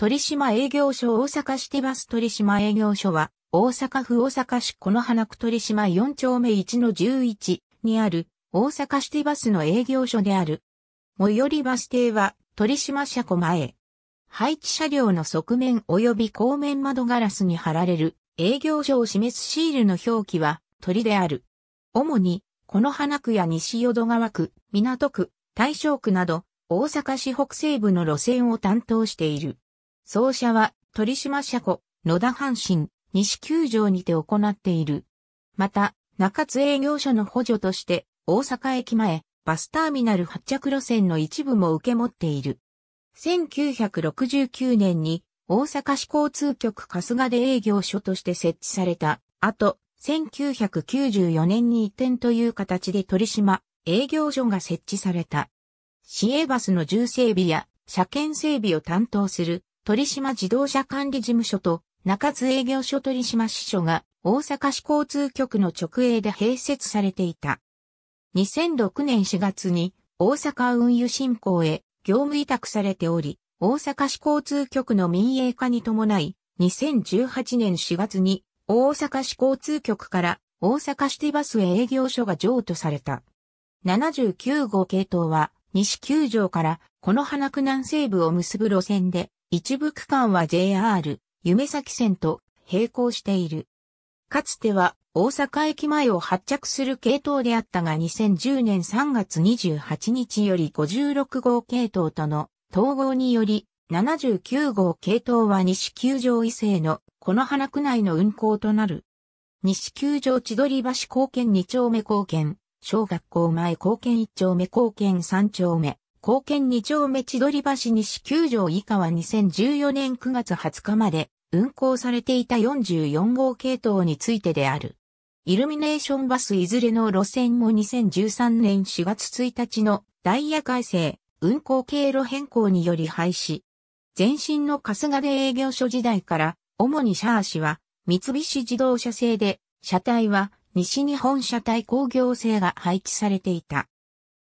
鳥島営業所大阪シティバス鳥島営業所は、大阪府大阪市の花区鳥島4丁目1の11にある、大阪シティバスの営業所である。最寄りバス停は、鳥島車庫前。配置車両の側面及び後面窓ガラスに貼られる営業所を示すシールの表記は鳥である。主に、の花区や西淀川区、港区、大正区など、大阪市北西部の路線を担当している。奏者は鳥島車庫、野田阪神、西球場にて行っている。また、中津営業所の補助として、大阪駅前、バスターミナル発着路線の一部も受け持っている。1969年に大阪市交通局春日で営業所として設置されたあと、1994年に移転という形で鳥島営業所が設置された。市営バスの重整備や車検整備を担当する鳥島自動車管理事務所と中津営業所鳥島支所が大阪市交通局の直営で併設されていた。2006年4月に大阪運輸振興へ業務委託されており、大阪市交通局の民営化に伴い、2018年4月に大阪市交通局から大阪シティバスへ営業所が譲渡された。79号系統は西九条からこの花区南西部を結ぶ路線で一部区間は JR、夢崎線と並行している。かつては大阪駅前を発着する系統であったが2010年3月28日より56号系統との統合により79号系統は西球場以西のこの花区内の運行となる。西球場千鳥橋高献2丁目高献、小学校前高献1丁目高献3丁目、貢献2丁目千鳥橋西9条以下は2014年9月20日まで運行されていた44号系統についてである。イルミネーションバスいずれの路線も2013年4月1日のダイヤ改正、運行経路変更により廃止。前身の春日で営業所時代から、主にシャーシは三菱自動車製で、車体は西日本車体工業製が配置されていた。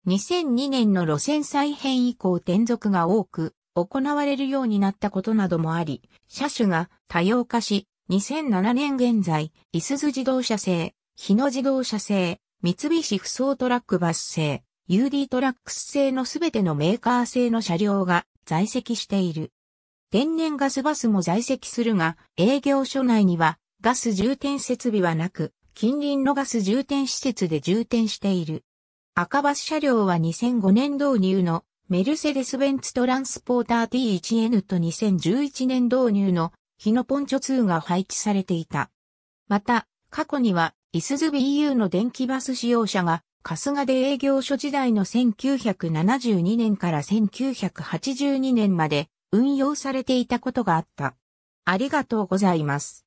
2002年の路線再編以降転属が多く行われるようになったことなどもあり、車種が多様化し、2007年現在、伊すズ自動車製、日野自動車製、三菱不走トラックバス製、UD トラックス製のすべてのメーカー製の車両が在籍している。天然ガスバスも在籍するが、営業所内にはガス充填設備はなく、近隣のガス充填施設で充填している。赤バス車両は2005年導入のメルセデス・ベンツトランスポーター T1N と2011年導入のヒノポンチョ2が配置されていた。また、過去には、イスズ BU の電気バス使用者が、春日で営業所時代の1972年から1982年まで運用されていたことがあった。ありがとうございます。